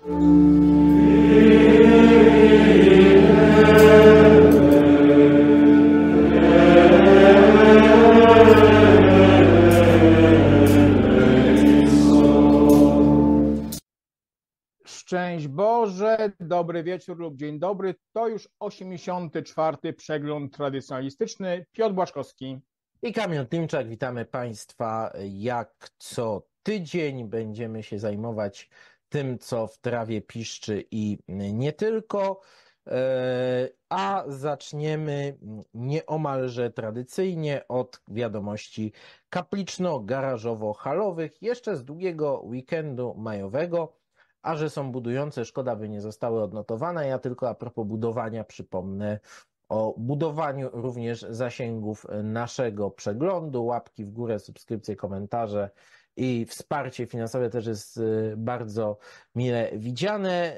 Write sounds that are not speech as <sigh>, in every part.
Szczęść Boże, dobry wieczór lub dzień dobry. To już 84. przegląd tradycjonalistyczny. Piotr Błaszkowski. I Kamil Tymczak, witamy Państwa jak co tydzień. Będziemy się zajmować tym, co w trawie piszczy i nie tylko. E, a zaczniemy nieomalże tradycyjnie od wiadomości kapliczno-garażowo-halowych jeszcze z długiego weekendu majowego. A że są budujące, szkoda by nie zostały odnotowane. Ja tylko a propos budowania przypomnę o budowaniu również zasięgów naszego przeglądu. Łapki w górę, subskrypcje, komentarze i wsparcie finansowe też jest y, bardzo mile widziane.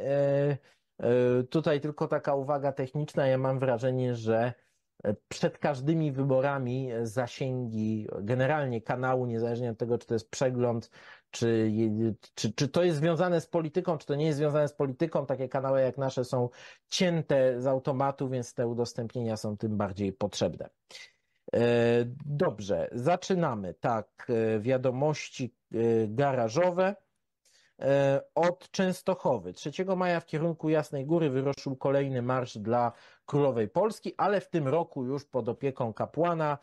Y, y, tutaj tylko taka uwaga techniczna. Ja mam wrażenie, że e, przed każdymi wyborami e, zasięgi generalnie kanału, niezależnie od tego, czy to jest przegląd, czy, czy, czy to jest związane z polityką, czy to nie jest związane z polityką, takie kanały jak nasze są cięte z automatu, więc te udostępnienia są tym bardziej potrzebne. E, dobrze, zaczynamy. Tak, e, wiadomości e, garażowe od Częstochowy. 3 maja w kierunku Jasnej Góry wyruszył kolejny marsz dla Królowej Polski, ale w tym roku już pod opieką kapłana,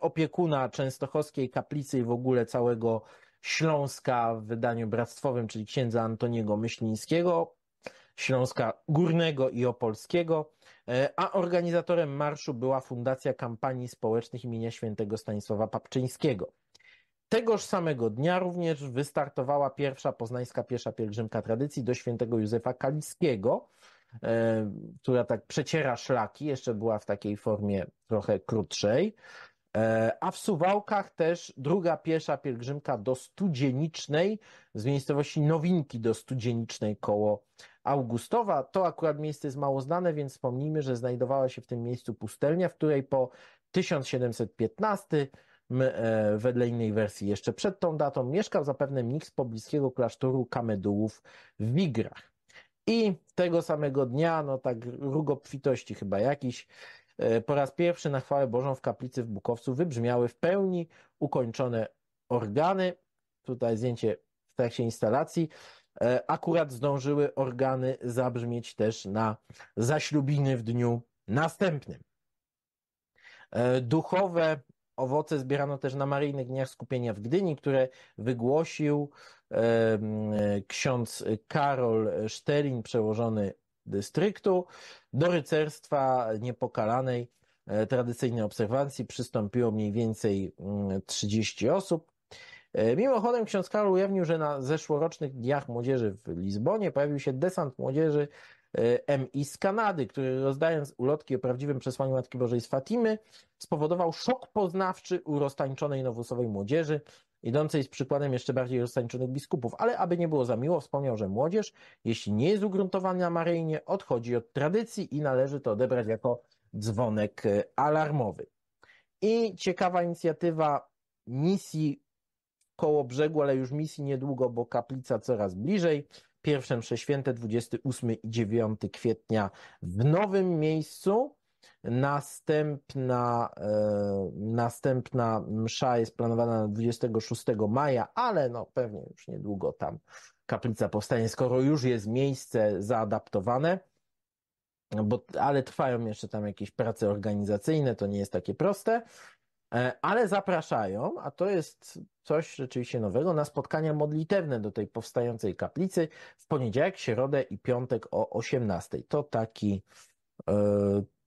opiekuna częstochowskiej kaplicy i w ogóle całego Śląska w wydaniu bractwowym, czyli księdza Antoniego Myślińskiego. Śląska Górnego i Opolskiego, e, a organizatorem marszu była Fundacja Kampanii Społecznych imienia świętego Stanisława Papczyńskiego. Tegoż samego dnia również wystartowała pierwsza poznańska piesza pielgrzymka tradycji do świętego Józefa Kaliskiego, e, która tak przeciera szlaki, jeszcze była w takiej formie trochę krótszej. E, a w Suwałkach też druga piesza pielgrzymka do Studzienicznej z miejscowości Nowinki do Studzienicznej koło Augustowa. To akurat miejsce jest mało znane, więc wspomnijmy, że znajdowała się w tym miejscu pustelnia, w której po 1715 e, wedle innej wersji jeszcze przed tą datą mieszkał zapewne nikt z pobliskiego klasztoru kamedułów w Wigrach. I tego samego dnia, no tak róg chyba jakiś, e, po raz pierwszy na chwałę Bożą w kaplicy w Bukowcu wybrzmiały w pełni ukończone organy. Tutaj zdjęcie w trakcie instalacji. E, akurat zdążyły organy zabrzmieć też na zaślubiny w dniu następnym. E, duchowe owoce zbierano też na Maryjnych Dniach Skupienia w Gdyni, które wygłosił e, ksiądz Karol Sztelin, przełożony dystryktu. Do rycerstwa niepokalanej tradycyjnej obserwacji przystąpiło mniej więcej 30 osób. E, mimochodem ksiądz Karol ujawnił, że na zeszłorocznych Dniach Młodzieży w Lizbonie pojawił się desant młodzieży e, MI z Kanady, który rozdając ulotki o prawdziwym przesłaniu Matki Bożej z Fatimy, spowodował szok poznawczy u roztańczonej nowusowej młodzieży, idącej z przykładem jeszcze bardziej roztańczonych biskupów. Ale aby nie było za miło, wspomniał, że młodzież, jeśli nie jest ugruntowana maryjnie, odchodzi od tradycji i należy to odebrać jako dzwonek e, alarmowy. I ciekawa inicjatywa misji koło brzegu, ale już misji niedługo, bo kaplica coraz bliżej. Pierwsze msze święte 28 i 9 kwietnia w nowym miejscu. Następna, e, następna msza jest planowana na 26 maja, ale no pewnie już niedługo tam kaplica powstanie, skoro już jest miejsce zaadaptowane. Bo, ale trwają jeszcze tam jakieś prace organizacyjne, to nie jest takie proste. E, ale zapraszają, a to jest coś rzeczywiście nowego, na spotkania modlitewne do tej powstającej kaplicy w poniedziałek, środę i piątek o 18. To taki, e,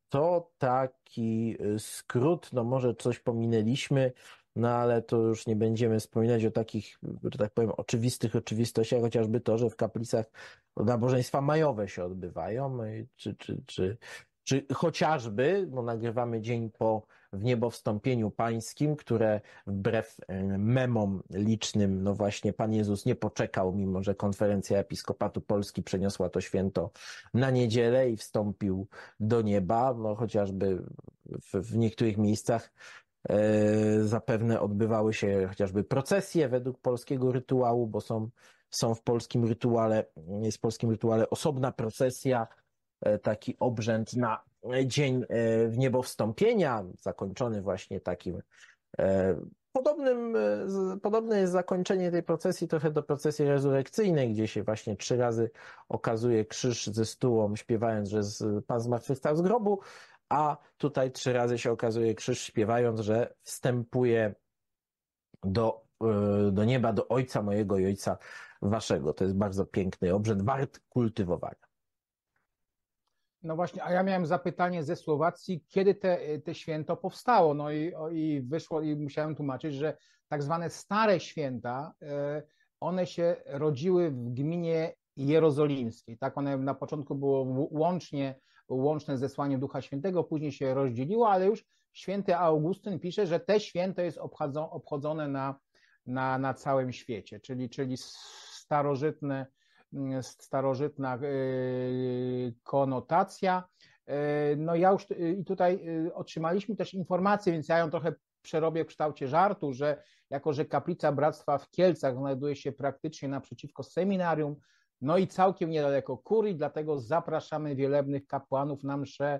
to taki e, skrót, no może coś pominęliśmy, no ale to już nie będziemy wspominać o takich, że tak powiem, oczywistych oczywistościach, chociażby to, że w kaplicach nabożeństwa majowe się odbywają, no czy, czy, czy, czy chociażby, bo nagrywamy dzień po w niebo pańskim, które wbrew e, memom licznym, no właśnie Pan Jezus nie poczekał, mimo że konferencja Episkopatu Polski przeniosła to święto na niedzielę i wstąpił do nieba, no chociażby w, w niektórych miejscach e, zapewne odbywały się chociażby procesje według polskiego rytuału, bo są, są w polskim rytuale, jest w polskim rytuale osobna procesja, e, taki obrzęd na E, dzień e, w niebo wstąpienia, zakończony właśnie takim e, podobnym, podobne jest zakończenie tej procesji trochę do procesji rezurekcyjnej, gdzie się właśnie trzy razy okazuje krzyż ze stułą, śpiewając, że Pan zmartwychwstał z grobu, a tutaj trzy razy się okazuje krzyż, śpiewając, że wstępuje do, do nieba, do Ojca mojego i Ojca waszego. To jest bardzo piękny obrzęd, wart kultywowania. No właśnie, a ja miałem zapytanie ze Słowacji, kiedy te, te święto powstało. No i, i wyszło, i musiałem tłumaczyć, że tak zwane stare święta, e, one się rodziły w gminie jerozolimskiej. Tak, one na początku było łącznie, łączne zesłanie Ducha Świętego, później się rozdzieliło, ale już święty Augustyn pisze, że te święto jest obchodzone na, na, na całym świecie, czyli, czyli starożytne Y, starożytna y, konotacja. Y, no ja już i tutaj otrzymaliśmy też informację, więc ja ją trochę przerobię w kształcie żartu, że jako, że kaplica bractwa w Kielcach znajduje się praktycznie naprzeciwko seminarium, no i całkiem niedaleko kurii, dlatego zapraszamy wielebnych kapłanów na mszę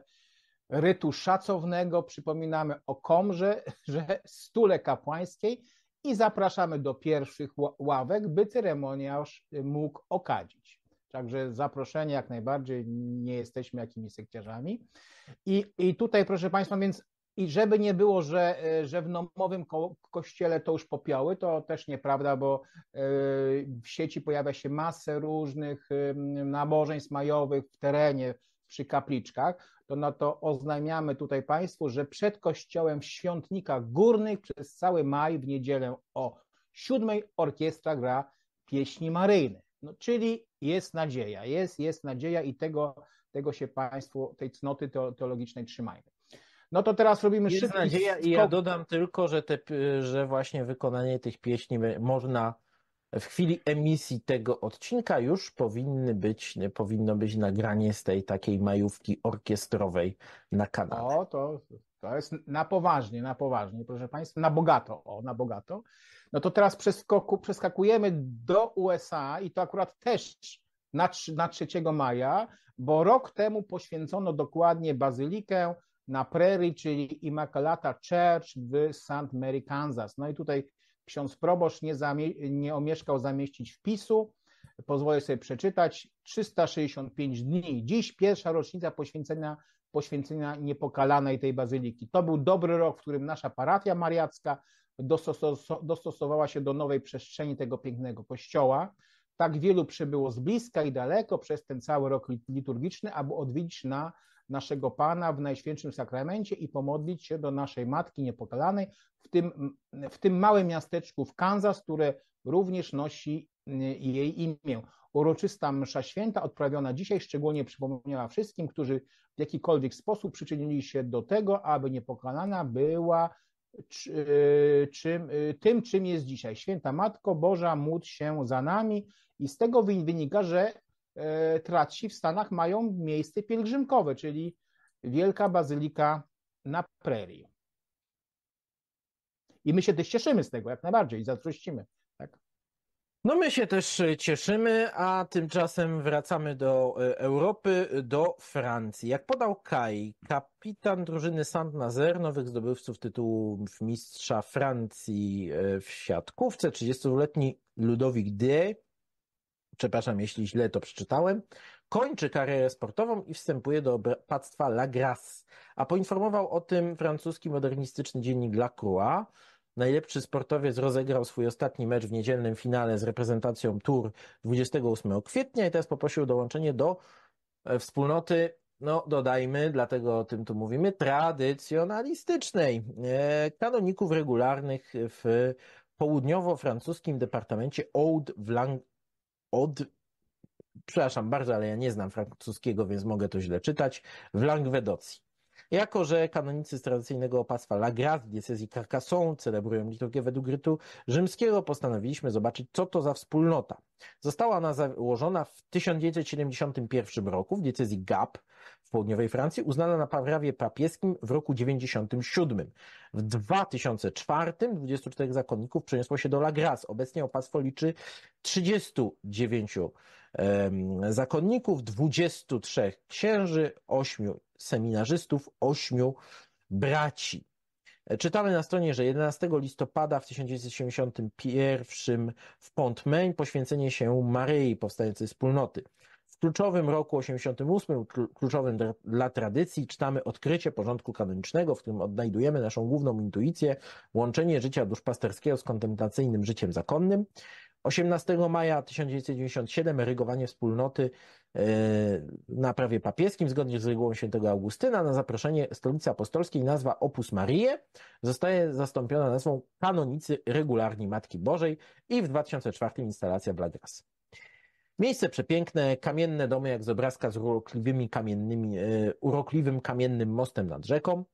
rytu szacownego. Przypominamy o komrze, <laughs> że stule kapłańskiej, i zapraszamy do pierwszych ławek, by ceremoniarz mógł okadzić. Także zaproszenie jak najbardziej, nie jesteśmy jakimiś sekciarzami. I, I tutaj, proszę Państwa, więc i żeby nie było, że, że w nomowym ko kościele to już popioły, to też nieprawda, bo e, w sieci pojawia się masę różnych nabożeństw majowych w terenie, przy kapliczkach to na to oznajmiamy tutaj Państwu, że przed kościołem w Świątnikach Górnych przez cały maj w niedzielę o siódmej orkiestra gra pieśni maryjne. No, czyli jest nadzieja, jest, jest nadzieja i tego, tego się Państwu, tej cnoty teologicznej trzymajmy. No to teraz robimy Jest nadzieja skok. i ja dodam tylko, że, te, że właśnie wykonanie tych pieśni można w chwili emisji tego odcinka już powinny być, powinno być nagranie z tej takiej majówki orkiestrowej na kanale. O, to, to jest na poważnie, na poważnie, proszę Państwa, na bogato, o, na bogato. No to teraz przeskoku, przeskakujemy do USA i to akurat też na, na 3 maja, bo rok temu poświęcono dokładnie bazylikę na Prairie, czyli Immaculata Church w St. Mary, Kansas. No i tutaj Ksiądz proboszcz nie, zamie- nie omieszkał zamieścić wpisu. Pozwolę sobie przeczytać. 365 dni. Dziś pierwsza rocznica poświęcenia, poświęcenia niepokalanej tej bazyliki. To był dobry rok, w którym nasza parafia mariacka dostos- dostosowała się do nowej przestrzeni tego pięknego kościoła. Tak wielu przybyło z bliska i daleko przez ten cały rok liturgiczny, aby odwiedzić na naszego Pana w Najświętszym Sakramencie i pomodlić się do naszej Matki Niepokalanej w tym, w tym małym miasteczku w Kansas, które również nosi y, jej imię. Uroczysta msza święta odprawiona dzisiaj szczególnie przypomniała wszystkim, którzy w jakikolwiek sposób przyczynili się do tego, aby Niepokalana była y, czym, y, tym, czym jest dzisiaj. Święta Matko Boża, módl się za nami i z tego wynika, że E, traci w Stanach mają miejsce pielgrzymkowe, czyli Wielka Bazylika na prerii. I my się też cieszymy z tego, jak najbardziej, zazdrościmy. Tak? No my się też e, cieszymy, a tymczasem wracamy do e, Europy, do Francji. Jak podał Kai, kapitan drużyny Saint-Nazaire, nowych zdobywców tytułu mistrza Francji w siatkówce, 30-letni Ludowik D przepraszam, jeśli źle to przeczytałem, kończy karierę sportową i wstępuje do opactwa La Grasse, a poinformował o tym francuski modernistyczny dziennik La Croix. Najlepszy sportowiec rozegrał swój ostatni mecz w niedzielnym finale z reprezentacją Tour 28 kwietnia i teraz poprosił o dołączenie do e, wspólnoty, no dodajmy, dlatego o tym tu mówimy, tradycjonalistycznej, e, kanoników regularnych w południowo-francuskim departamencie Aude od przepraszam bardzo, ale ja nie znam francuskiego, więc mogę to źle czytać, w Langwedocji. Jako, że kanonicy z tradycyjnego opactwa La graz, w diecezji Carcassonne celebrują liturgię według rytu rzymskiego, postanowiliśmy zobaczyć, co to za wspólnota. Została ona założona w 1971 roku w diecezji Gap w południowej Francji uznana na prawie papieskim w roku 97. W 2004 24 zakonników przeniosło się do La Grasse. Obecnie opactwo liczy 39 um, zakonników, 23 księży, 8 seminarzystów, 8 braci. Czytamy na stronie, że 11 listopada w 1971 w pont poświęcenie się Maryi powstającej wspólnoty. W kluczowym roku 88, kluczowym dla tradycji, czytamy odkrycie porządku kanonicznego, w którym odnajdujemy naszą główną intuicję, łączenie życia duszpasterskiego z kontemplacyjnym życiem zakonnym. 18 maja 1997 rygowanie wspólnoty e, na prawie papieskim zgodnie z regułą świętego Augustyna na zaproszenie Stolicy Apostolskiej nazwa Opus Marie zostaje zastąpiona nazwą Kanonicy Regularni Matki Bożej i w 2004 instalacja Blagras. Miejsce przepiękne, kamienne domy jak z obrazka z urokliwymi kamiennymi, e, urokliwym kamiennym mostem nad rzeką.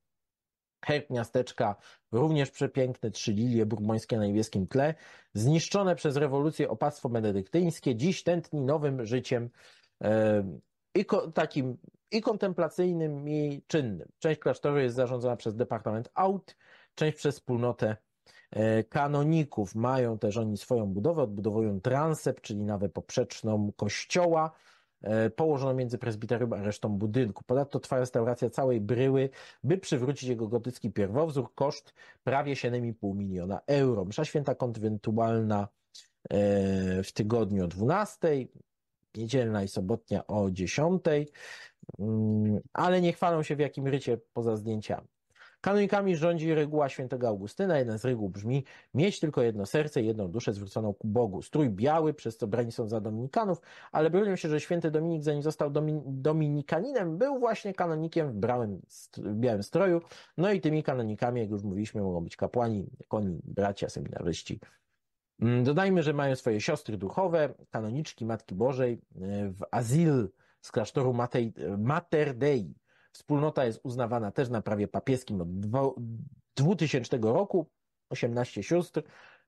Herb miasteczka również przepiękny, trzy lilie burgońskie na niebieskim tle, zniszczone przez rewolucję opactwo benedyktyńskie, dziś tętni nowym życiem e, i takim i kontemplacyjnym, i czynnym. Część klasztoru jest zarządzana przez Departament Aut, część przez wspólnotę E, kanoników. Mają też oni swoją budowę, odbudowują transept, czyli nawet poprzeczną kościoła, e, położoną między prezbiterium a resztą budynku. Ponadto trwa restauracja całej bryły, by przywrócić jego gotycki pierwowzór, koszt prawie 7,5 miliona euro. Msza święta konwentualna e, w tygodniu o 12, niedzielna i sobotnia o 10, mm, ale nie chwalą się w jakim rycie poza zdjęciami. Kanonikami rządzi reguła świętego Augustyna. Jeden z reguł brzmi mieć tylko jedno serce i jedną duszę zwróconą ku Bogu. Strój biały, przez co brani są za Dominikanów, ale bronią się, że święty Dominik, zanim został domin dominikaninem, był właśnie kanonikiem w brałym, st białym stroju. No i tymi kanonikami, jak już mówiliśmy, mogą być kapłani, koni, bracia, seminaryści. Mm, dodajmy, że mają swoje siostry duchowe, kanoniczki Matki Bożej e, w Azil z klasztoru Matej, Mater Dei Wspólnota jest uznawana też na prawie papieskim od 2000 roku, 18 sióstr,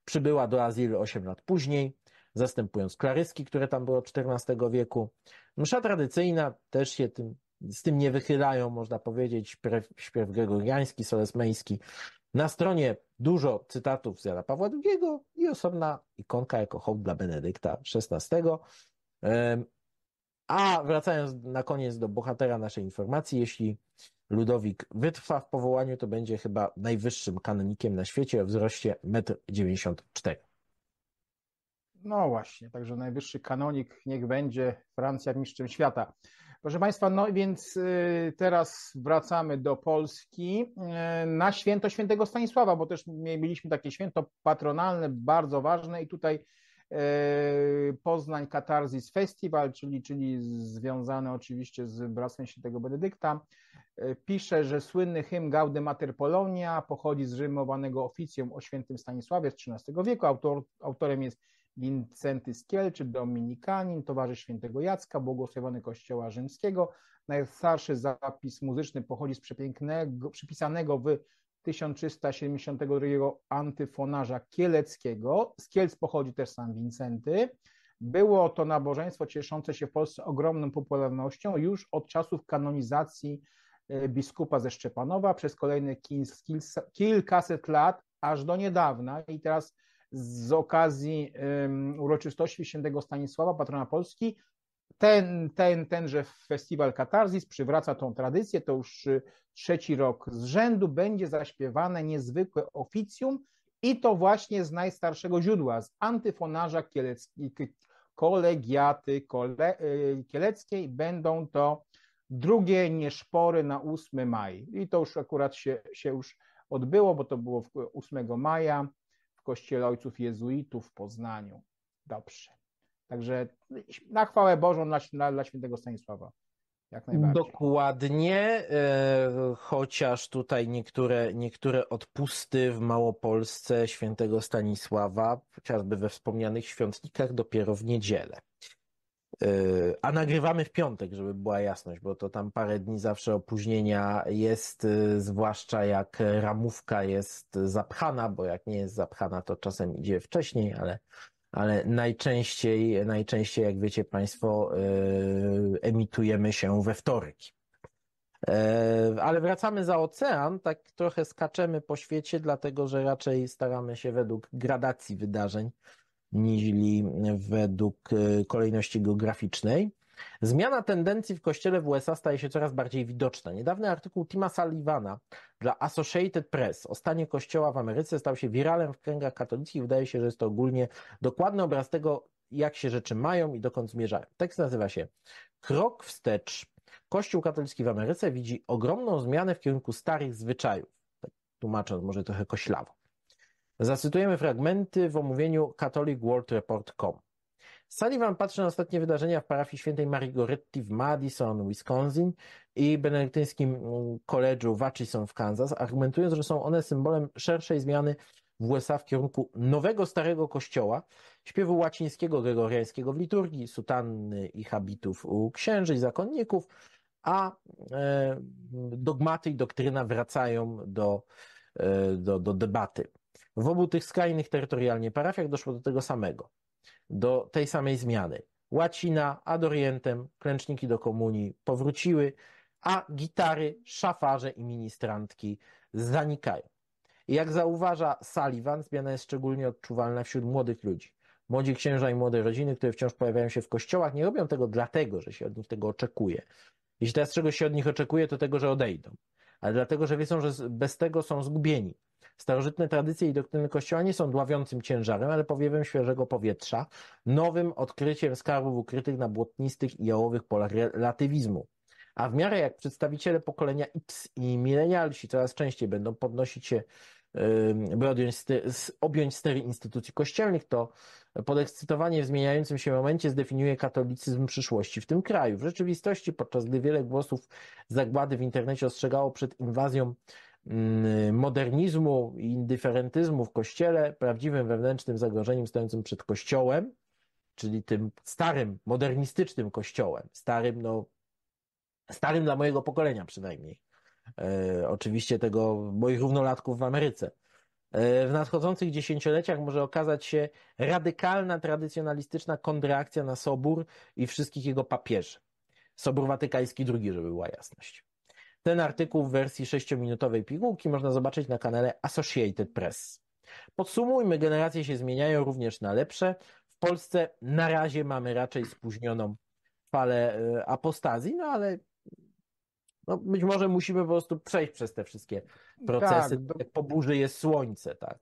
przybyła do Aziry 8 lat później, zastępując klaryski, które tam było od XIV wieku. Msza tradycyjna też się tym, z tym nie wychylają, można powiedzieć, śpiew, śpiew gregoriański, Na stronie dużo cytatów z Jana Pawła II i osobna ikonka jako hołd dla Benedykta XVI. A wracając na koniec do bohatera naszej informacji, jeśli Ludowik wytrwa w powołaniu, to będzie chyba najwyższym kanonikiem na świecie o wzroście 1,94 m. No właśnie, także najwyższy kanonik niech będzie Francja mistrzem świata. Proszę Państwa, no więc y, teraz wracamy do Polski y, na święto świętego Stanisława, bo też mieliśmy takie święto patronalne, bardzo ważne i tutaj E, Poznań Katarzys Festival, czyli, czyli związane oczywiście z Bractwem Świętego Benedykta, e, pisze, że słynny hymn Gaudy Mater Polonia pochodzi z rymowanego oficjum o świętym Stanisławie z XIII wieku. Autor, autorem jest Wincenty Skiel, czy Dominikanin, towarzysz świętego Jacka, błogosławiony Kościoła Rzymskiego. Najstarszy zapis muzyczny pochodzi z przepięknego, przypisanego w 1372 antyfonarza kieleckiego. Z Kielc pochodzi też sam Wincenty. Było to nabożeństwo cieszące się w Polsce ogromną popularnością już od czasów kanonizacji e, biskupa ze Szczepanowa przez kolejne kilkaset lat, aż do niedawna. I teraz z okazji uroczystości świętego Stanisława, patrona Polski, ten, ten, tenże festiwal Katarzys przywraca tą tradycję, to już y, trzeci rok z rzędu będzie zaśpiewane niezwykłe oficjum i to właśnie z najstarszego źródła, z antyfonarza kielecki, kolegiaty kole, y, kieleckiej. Będą to drugie nieszpory na 8 maj. I to już akurat się, się już odbyło, bo to było 8 maja w Kościele Ojców Jezuitów w Poznaniu. Dobrze. Także na chwałę Bożą dla, dla, dla świętego Stanisława. Dokładnie, e, chociaż tutaj niektóre, niektóre odpusty w Małopolsce świętego Stanisława, chociażby we wspomnianych świątnikach, dopiero w niedzielę. E, a nagrywamy w piątek, żeby była jasność, bo to tam parę dni zawsze opóźnienia jest, e, zwłaszcza jak ramówka jest zapchana, bo jak nie jest zapchana, to czasem idzie wcześniej, ale ale najczęściej, najczęściej, jak wiecie Państwo, yy, emitujemy się we wtoryki. Yy, ale wracamy za ocean, tak trochę skaczemy po świecie, dlatego że raczej staramy się według gradacji wydarzeń, niźli według yy, kolejności geograficznej. Zmiana tendencji w kościele w USA staje się coraz bardziej widoczna. Niedawny artykuł Tima Sullivana dla Associated Press o stanie kościoła w Ameryce stał się wiralem w kręgach katolickich. Wydaje się, że jest to ogólnie dokładny obraz tego, jak się rzeczy mają i dokąd zmierzają. Tekst nazywa się Krok wstecz. Kościół katolicki w Ameryce widzi ogromną zmianę w kierunku starych zwyczajów. Tak tłumacząc może trochę koślawo. Zacytujemy fragmenty w omówieniu Catholic World Report.com. Sullivan patrzy na ostatnie wydarzenia w parafii świętej Marii Goretti w Madison, Wisconsin i benedyktyńskim mm, koledżu w Atchison w Kansas, argumentując, że są one symbolem szerszej zmiany w USA w kierunku nowego starego kościoła, śpiewu łacińskiego, gregoriańskiego w liturgii, sutanny i habitów u księży i zakonników, a e, dogmaty i doktryna wracają do, e, do, do debaty. W obu tych skrajnych terytorialnie parafiach doszło do tego samego do tej samej zmiany. Łacina ad orientem, klęczniki do komunii powróciły, a gitary, szafarze i ministrantki zanikają. Jak zauważa Sullivan, zmiana jest szczególnie odczuwalna wśród młodych ludzi. Młodzi księża i młode rodziny, które wciąż pojawiają się w kościołach, nie robią tego dlatego, że się od nich tego oczekuje. Jeśli teraz czegoś się od nich oczekuje, to tego, że odejdą. Ale dlatego, że wiedzą, że bez tego są zgubieni. Starożytne tradycje i doktryny Kościoła nie są dławiącym ciężarem, ale powiewem świeżego powietrza, nowym odkryciem skarbów ukrytych na błotnistych i jałowych polach relatywizmu. A w miarę jak przedstawiciele pokolenia X i milenialsi coraz częściej będą podnosić się, by odjąć objąć stery instytucji kościelnych, to podekscytowanie w zmieniającym się momencie zdefiniuje katolicyzm przyszłości w tym kraju. W rzeczywistości, podczas gdy wiele głosów zagłady w internecie ostrzegało przed inwazją Mm, modernizmu i indyferentyzmu w kościele, prawdziwym wewnętrznym zagrożeniem stojącym przed kościołem, czyli tym starym, modernistycznym kościołem, starym, no, starym dla mojego pokolenia przynajmniej. E, oczywiście tego moich równolatków w Ameryce. E, w nadchodzących dziesięcioleciach może okazać się radykalna, tradycjonalistyczna kontrakcja na Sobór i wszystkich jego papieży. Sobór Watykański II, żeby była jasność. Ten artykuł w wersji 6-minutowej pigułki można zobaczyć na kanale Associated Press. Podsumujmy, generacje się zmieniają również na lepsze. W Polsce na razie mamy raczej spóźnioną falę e, apostazji, no ale no być może musimy po prostu przejść przez te wszystkie procesy. Tak, do... po burzy jest słońce, tak.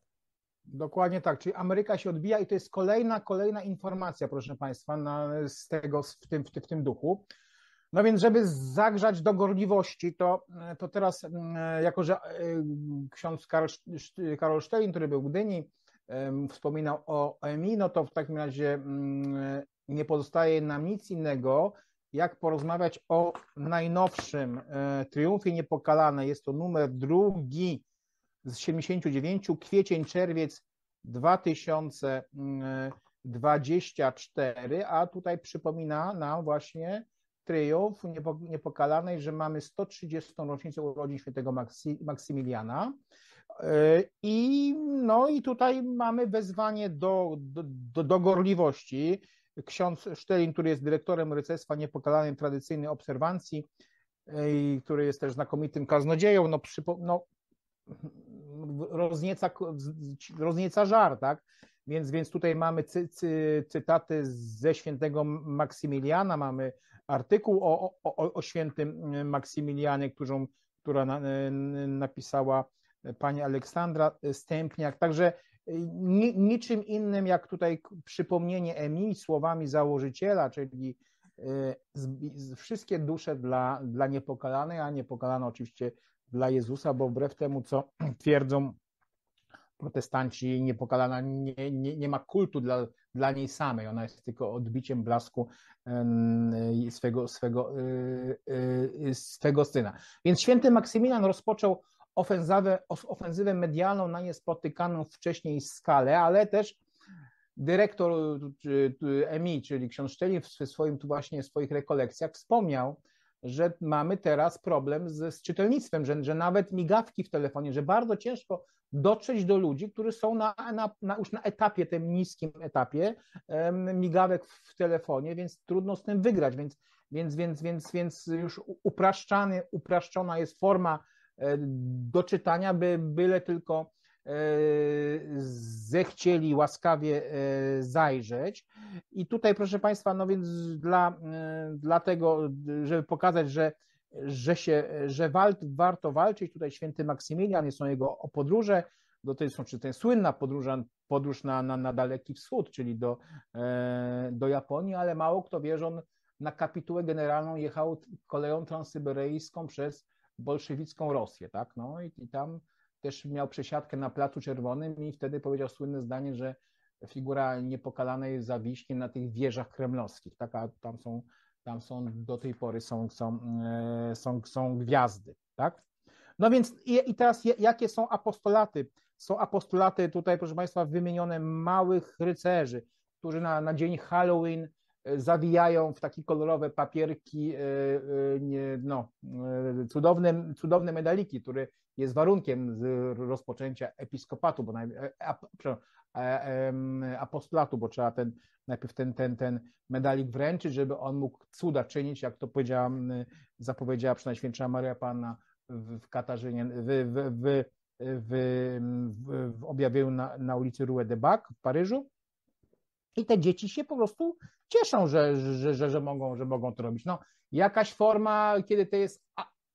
Dokładnie tak, czyli Ameryka się odbija i to jest kolejna, kolejna informacja, proszę Państwa, na, z tego, w tym, w, w tym duchu. No więc, żeby zagrzać do gorliwości, to, to teraz, mm, jako że y, ksiądz Karol, Karol Sztelin, który był w Gdyni, wspominał o EMI, no to w takim razie mm, nie pozostaje nam nic innego, jak porozmawiać o najnowszym y, Triumfie Niepokalane. Jest to numer drugi z 79, kwiecień, czerwiec 2024, y, a tutaj przypomina nam właśnie triumfu niepokalanej, że mamy 130. rocznicę urodzin świętego Maksy, Maksymiliana. E, I, no i tutaj mamy wezwanie do, do, do, gorliwości. Ksiądz Sztelin, który jest dyrektorem rycerstwa niepokalanej tradycyjnej obserwacji e, i który jest też znakomitym kaznodzieją, no, przypo, no roznieca, roznieca żar, tak? Więc, więc tutaj mamy cy, cy, cytaty ze świętego Maksymiliana, mamy artykuł o, o, o świętym mm, Maksymilianie, którą, która na, napisała pani Aleksandra y, Stępniak. Także y, ni, niczym innym jak tutaj przypomnienie Emii słowami założyciela, czyli y, z, z wszystkie dusze dla, dla niepokalanej, a niepokalane oczywiście dla Jezusa, bo wbrew temu, co <clears throat> twierdzą protestanci niepokalana nie, nie, nie ma kultu dla, dla niej samej. Ona jest tylko odbiciem blasku swego, swego, y, y, y, swego syna. Więc święty Maksymilian rozpoczął ofensywę, ofensywę medialną na niespotykaną wcześniej skalę, ale też dyrektor EMI, czyli ksiądz Szczelin w swoim tu właśnie swoich rekolekcjach wspomniał, że mamy teraz problem z, z czytelnictwem, że, że nawet migawki w telefonie, że bardzo ciężko dotrzeć do ludzi, którzy są na, na, na już na etapie, tym niskim etapie em, migawek w, telefonie, więc trudno z tym wygrać, więc, więc, więc, więc, więc już upraszczany, upraszczona jest forma e, do czytania, by byle tylko E, zechcieli łaskawie e, zajrzeć. I tutaj, proszę Państwa, no więc dla, e, dlatego, żeby pokazać, że że, się, że wal, warto walczyć. Tutaj święty Maksymilian, są jego podróże, do tej, czy znaczy, to jest słynna podróż, podróż na, na, na Daleki Wschód, czyli do, do Japonii, ale mało kto wie, że on na kapitułę generalną jechał koleją transsyberyjską przez bolszewicką Rosję, tak? No i, i tam też miał przesiadkę na Placu Czerwonym i wtedy powiedział słynne zdanie, że figura niepokalanej zawiśnie na tych wieżach kremlowskich. Taka, tam, są, tam są do tej pory są, są, e, są, są gwiazdy. Tak? No więc i, i teraz jakie są apostolaty? Są apostolaty tutaj, proszę Państwa, wymienione małych rycerzy, którzy na, na dzień Halloween E, zawijają w takie kolorowe papierki e, e, no, cudowne, cudowne medaliki, który jest warunkiem rozpoczęcia episkopatu, bo naj, ap, apostolatu, bo trzeba ten, najpierw ten, ten, ten medalik wręczyć, żeby on mógł cuda czynić, jak to powiedziała, zapowiedziała przynajmniej Maria Panna w Katarzynie, w, w, w, w, objawieniu na, na ulicy Rue de Bac w Paryżu. I te dzieci się po prostu cieszą, że, że, że, że, mogą, że mogą to robić. No, jakaś forma, kiedy to jest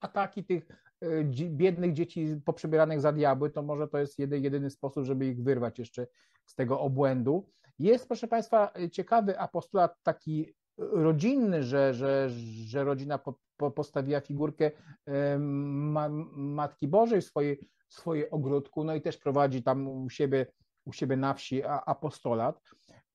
ataki tych y, biednych dzieci poprzebieranych za diabły, to może to jest jedyny, jedyny sposób, żeby ich wyrwać jeszcze z tego obłędu. Jest, proszę Państwa, ciekawy apostolat taki rodzinny, że, że, że rodzina po, po postawiła figurkę y, ma, Matki Bożej w swoje, swoje ogródku, no i też prowadzi tam u siebie, u siebie na wsi apostolat.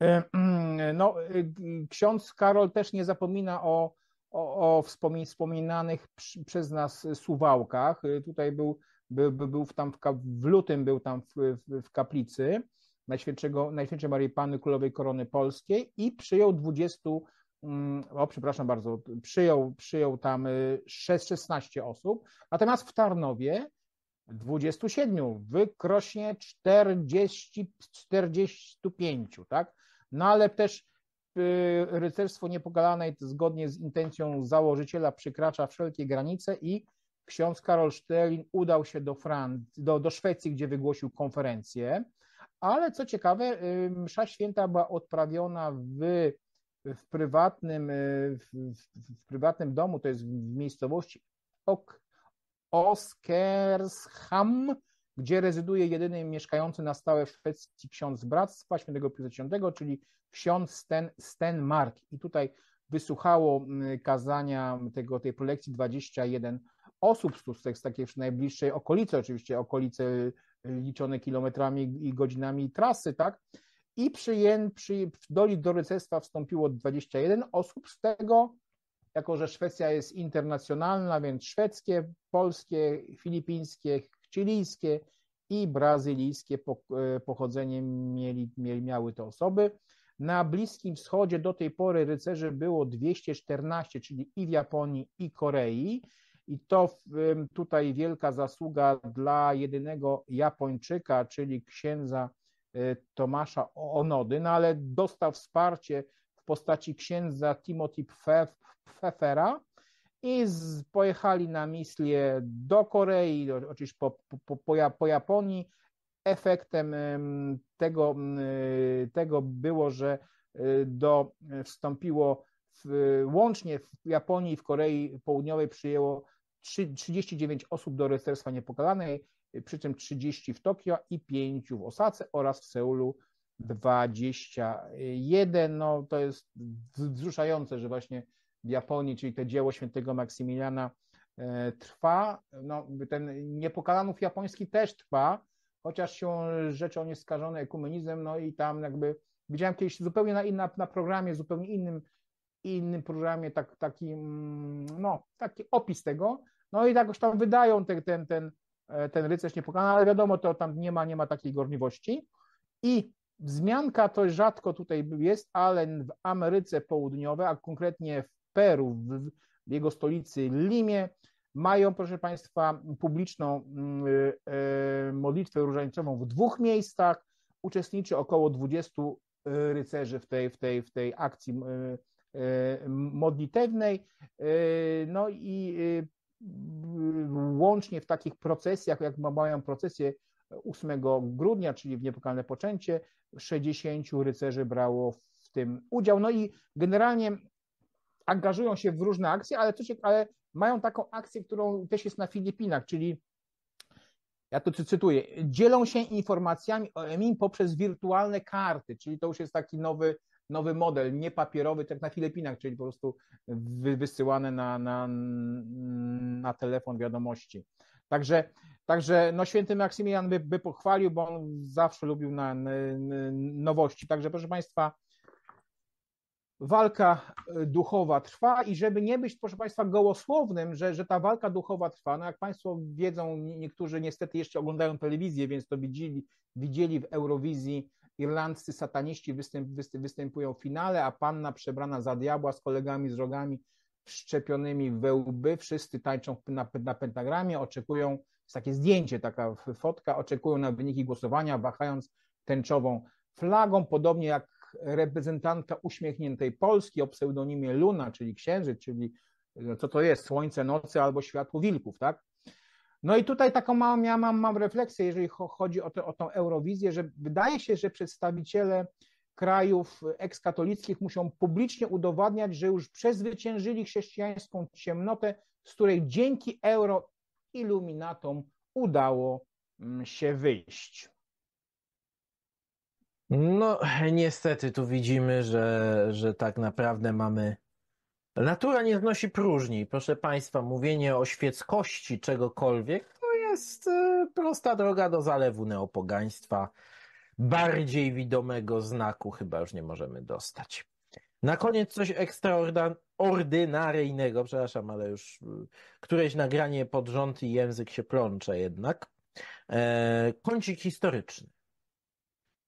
Y, mm, no, y, ksiądz Karol też nie zapomina o, o, o wspominanych przy, przez nas suwałkach. Y, tutaj był, był, był tam w, w lutym był tam w, w, w kaplicy Najświętszego, Najświętszej Marii Panny Królowej Korony Polskiej i przyjął 20, mm, o przepraszam bardzo, przyjął, przyjął tam 6, 16 osób. Natomiast w Tarnowie 27 wykrośnie 40, 45, tak? No ale też y, rycerstwo niepokalane zgodnie z intencją założyciela przekracza wszelkie granice i ksiądz Karol Sztelin udał się do, Fran- do, do Szwecji, gdzie wygłosił konferencję, ale co ciekawe, y, msza święta była odprawiona w, w, prywatnym, y, w, w prywatnym domu, to jest w miejscowości Ok Oskersham, gdzie rezyduje jedyny mieszkający na stałe w Szwecji ksiądz Bractwa Świętego Piusa X, czyli ksiądz Sten, Sten Mark. I tutaj wysłuchało mm, kazania tego, tej prelekcji 21 osób z, z takiej najbliższej okolicy, oczywiście okolice y, liczone kilometrami i godzinami trasy, tak? I przyję, przy, do liczby rycerstwa wstąpiło 21 osób, z tego jako że Szwecja jest internacjonalna, więc szwedzkie, polskie, filipińskie, chilijskie i brazylijskie e, pochodzenie mieli, miały te osoby. Na Bliskim Wschodzie do tej pory rycerzy było 214, czyli i w Japonii, i Korei. I to tutaj wielka zasługa dla jedynego Japończyka, czyli księdza e, Tomasza Onody, no ale dostał wsparcie w postaci księdza Timothy Pfeffera i z, pojechali na misję do Korei, oczywiście po, po, po, po Japonii. Efektem tego, y, tego było, że y, do, e, wstąpiło w, łącznie w Japonii i w Korei Południowej przyjęło 3, 39 osób do Rycerstwa Niepokalanej, przy czym 30 w Tokio i 5 w Osace oraz w Seulu 21. No, to jest wzruszające, że właśnie w Japonii, czyli to dzieło świętego Maksymiliana e, trwa. No, ten niepokalanów japoński też trwa, chociaż się rzeczy on jest skażony ekumenizmem, no i tam jakby widziałem kiedyś zupełnie na, na, na programie, zupełnie innym, innym programie tak, taki, mm, no, taki opis tego, no i jakoś tam wydają ten, ten, ten, ten rycerz niepokalany, ale wiadomo, to tam nie ma, nie ma takiej gorliwości. I Wzmianka to rzadko tutaj jest, ale w Ameryce Południowej, a konkretnie w Peru, w jego stolicy Limie, mają, proszę Państwa, publiczną mm, y, y, modlitwę różańcową w dwóch miejscach. Uczestniczy około 20 y, rycerzy w tej, w tej, w tej akcji modlitewnej. No i łącznie w takich procesjach, jak mają procesje 8 grudnia, czyli w niepokalne poczęcie, 60 rycerzy brało w tym udział. No i generalnie angażują się w różne akcje, ale, coś, ale mają taką akcję, którą też jest na Filipinach, czyli ja to cytuję, dzielą się informacjami o EMI poprzez wirtualne karty, czyli to już jest taki nowy, nowy model, nie papierowy, tak na Filipinach, czyli po prostu wysyłane na, na, na telefon wiadomości. Także, także no święty Maksymilian by, by pochwalił, bo on zawsze lubił na, na, nowości. Także proszę Państwa, walka y, duchowa trwa i żeby nie być, proszę Państwa, gołosłownym, że, że ta walka duchowa trwa, no jak Państwo wiedzą, niektórzy niestety jeszcze oglądają telewizję, więc to widzieli, widzieli w Eurowizji irlandzcy sataniści występ, występują w finale, a panna przebrana za diabła z kolegami z rogami wszczepionymi we łby, wszyscy tańczą na, na pentagramie, oczekują, jest takie zdjęcie, taka fotka, oczekują na wyniki głosowania, wahając tęczową flagą, podobnie jak reprezentantka uśmiechniętej Polski o pseudonimie Luna, czyli księżyc, czyli no, co to jest, słońce nocy albo światło wilków, tak? No i tutaj taką małą ja mam, mam refleksję, jeżeli chodzi o, te, o tą Eurowizję, że wydaje się, że przedstawiciele krajów ekskatolickich muszą publicznie udowadniać, że już przezwyciężyli chrześcijańską ciemnotę, z której dzięki euro iluminatom udało mm, się wyjść. No, niestety tu widzimy, że, że tak naprawdę mamy. Natura nie znosi próżni. Proszę Państwa, mówienie o świeckości czegokolwiek to jest e, prosta droga do zalewu neopogaństwa bardziej widomego znaku chyba już nie możemy dostać. Na koniec coś ekstraordynaryjnego, przepraszam, ale już y, któreś nagranie pod rząd i język się plącze jednak. E, kącik historyczny.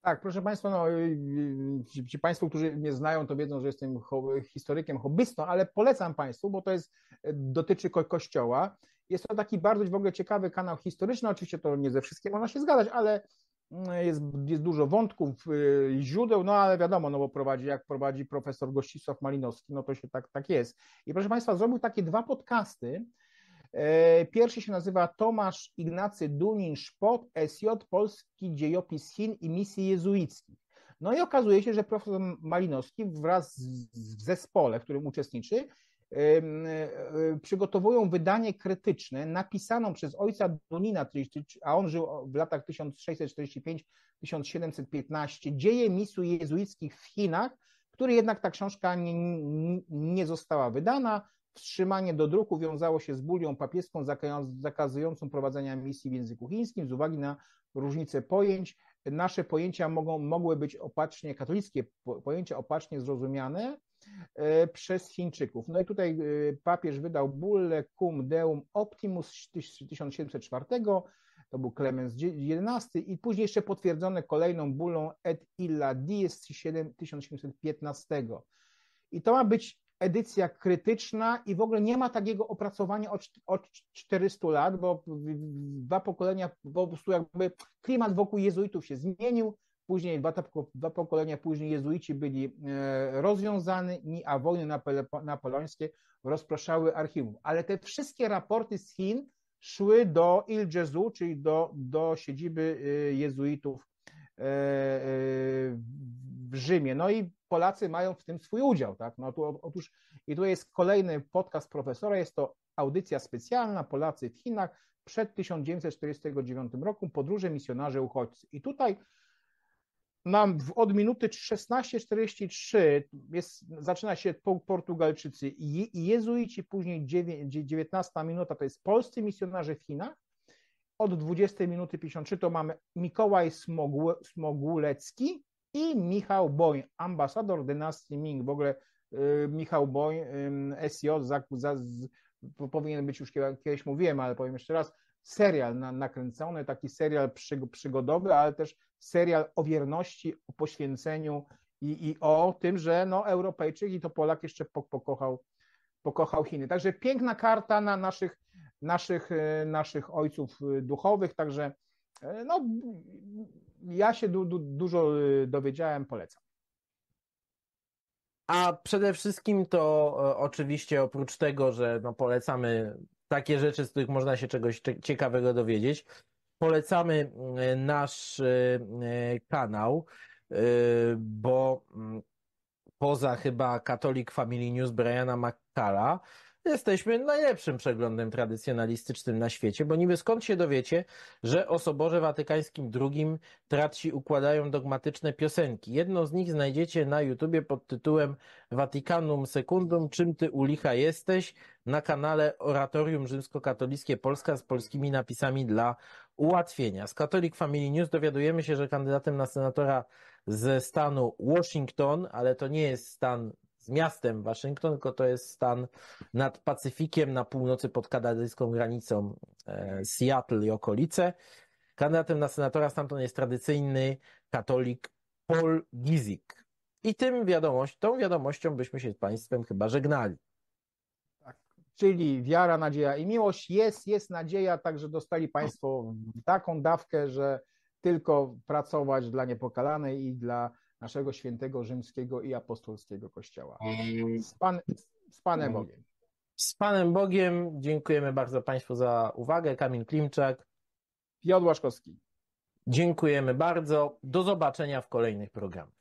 Tak, proszę Państwa, no, y, y, ci, ci, Państwo, którzy mnie znają, to wiedzą, że jestem historykiem, hobbystą, ale polecam Państwu, bo to jest, e, dotyczy ko Kościoła. Jest to taki bardzo w ogóle ciekawy kanał historyczny, oczywiście to nie ze wszystkim można się zgadzać, ale jest, jest dużo wątków, y, źródeł, no ale wiadomo, no bo prowadzi, jak prowadzi profesor Gościsław Malinowski, no to się tak, tak jest. I proszę Państwa, zrobił takie dwa podcasty. E, pierwszy się nazywa Tomasz Ignacy Dunin-Szpot, SJ Polski Dziejopis Chin i Misji Jezuickich. No i okazuje się, że profesor Malinowski wraz z, w zespole, w którym uczestniczy, E, przygotowują wydanie krytyczne napisaną przez ojca Donina, a on żył w latach 1645-1715, dzieje misu jezuickich w Chinach, który jednak ta książka nie, nie została wydana. Wstrzymanie do druku wiązało się z bulią papieską zakazującą prowadzenia misji w języku chińskim z uwagi na różnicę pojęć. Nasze pojęcia mogą, mogły być opacznie, katolickie pojęcia opacznie zrozumiane, E, przez Chińczyków. No i tutaj e, papież wydał bulle cum deum optimus 1704, to był Klemens XI i później jeszcze potwierdzone kolejną bullą et illa dies 1715. I to ma być edycja krytyczna i w ogóle nie ma takiego opracowania od, od 400 lat, bo dwa pokolenia po prostu jakby klimat wokół jezuitów się zmienił, Później, dwa, dwa pokolenia później jezuici byli e, rozwiązani, a wojny napoleońskie rozproszały archiwum. Ale te wszystkie raporty z Chin szły do Il Jezu, czyli do, do siedziby e, jezuitów e, w Rzymie. No i Polacy mają w tym swój udział, tak? No tu, otóż i tu jest kolejny podcast profesora, jest to audycja specjalna Polacy w Chinach przed 1949 roku, podróże misjonarzy uchodźcy. I tutaj mam w, od minuty 16.43, zaczyna się Portugalczycy i, i jezuici, później 9, 19 minuta to jest polscy misjonarze w Chinach, od 20 minuty 53 to mamy Mikołaj Smogulecki i Michał Boń, ambasador dynastii Ming, w ogóle y, Michał Boń, y, za, za, z, powinien być już kiedyś mówiłem, ale powiem jeszcze raz, serial na, nakręcony, taki serial przy, przygodowy, ale też serial o wierności, o poświęceniu i, i o tym, że no, Europejczyk i to Polak jeszcze pokochał, pokochał Chiny. Także piękna karta na naszych, naszych, y, naszych ojców y, duchowych, także y, no, ja się du, du, dużo dowiedziałem, polecam. A przede wszystkim to e, oczywiście oprócz tego, że no polecamy takie rzeczy, z których można się czegoś ciekawego dowiedzieć. Polecamy e, nasz e, e, kanał, bo mm, poza chyba katolik Family News Briana McCalla, jesteśmy najlepszym przeglądem tradycjonalistycznym na świecie, bo niby skąd się dowiecie, że o Soborze Watykańskim II traci układają dogmatyczne piosenki. Jedną z nich znajdziecie na YouTubie pod tytułem „Watykanum Secundum, czym ty licha jesteś? na kanale Oratorium Rzymskokatolickie Polska z polskimi napisami dla ułatwienia. Z Catholic Family News dowiadujemy się, że kandydatem na senatora ze stanu Washington, ale to nie jest stan z miastem Waszyngton, tylko to jest stan nad Pacyfikiem, na północy pod kanadyjską granicą e, Seattle i okolice. Kandydatem na senatora stamtąd jest tradycyjny katolik Paul Gizik. I tym wiadomość, tą wiadomością byśmy się z Państwem chyba żegnali. Tak, czyli wiara, nadzieja i miłość. Jest, jest nadzieja, także dostali Państwo taką dawkę, że tylko pracować dla niepokalanej i dla naszego świętego rzymskiego i apostolskiego kościoła. Mm. Z, pan, z Panem mm. Bogiem. Z Panem Bogiem. Dziękujemy bardzo Państwu za uwagę. Kamil Klimczak. Piotr Łaszkowski. Dziękujemy bardzo. Do zobaczenia w kolejnych programach.